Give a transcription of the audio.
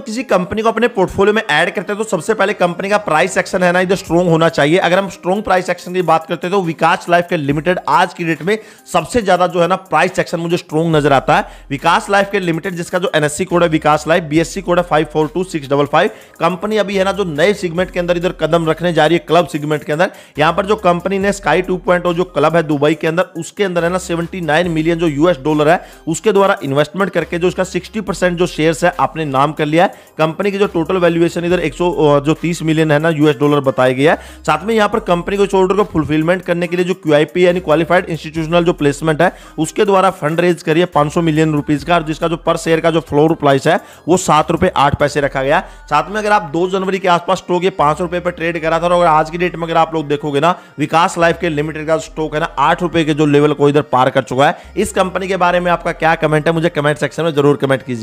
किसी कंपनी को अपने पोर्टफोलियो में ऐड करते हैं तो सबसे पहले कंपनी का प्राइस एक्शन है ना इधर स्ट्रॉन्ग होना चाहिए अगर हम स्ट्रॉन्ग प्राइस एक्शन की बात करते हैं तो विकास लाइफ के लिमिटेड आज की डेट में सबसे ज्यादा जो है ना प्राइस एक्शन मुझे स्ट्रॉन्ग नजर आता है विकास लाइफ के लिमिटेड जिसका जो एनएससी कोड है विकास लाइफ बीएससी कोड है फाइव कंपनी अभी है ना जो नए सीगमेंट के अंदर इधर कदम रखने जा रही है क्लब सीगमेंट के अंदर यहाँ पर जो कंपनी ने स्काई टू oh जो क्लब है दुबई के अंदर उसके अंदर है ना सेवेंटी मिलियन जो यूएस डॉलर है उसके द्वारा इन्वेस्टमेंट करके जो उसका सिक्सटी जो शेयर है आपने नाम कर लिया गया है कंपनी की जो टोटल वैल्यूएशन इधर एक जो तीस मिलियन है ना यूएस डॉलर बताया गया है साथ में यहाँ पर कंपनी को इस ऑर्डर को फुलफिलमेंट करने के लिए जो क्यू यानी क्वालिफाइड इंस्टीट्यूशनल जो प्लेसमेंट है उसके द्वारा फंड रेज करिए पांच मिलियन रुपीज का और जिसका जो पर शेयर का जो फ्लोर प्राइस है वो सात रुपए आठ पैसे रखा गया साथ में अगर आप दो जनवरी के आसपास स्टॉक ये पांच रुपए पर ट्रेड करा था और आज की डेट में अगर आप लोग देखोगे ना विकास लाइफ के लिमिटेड का स्टॉक है ना आठ रुपए के जो लेवल को इधर पार कर चुका है इस कंपनी के बारे में आपका क्या कमेंट है मुझे कमेंट सेक्शन में जरूर कमेंट कीजिए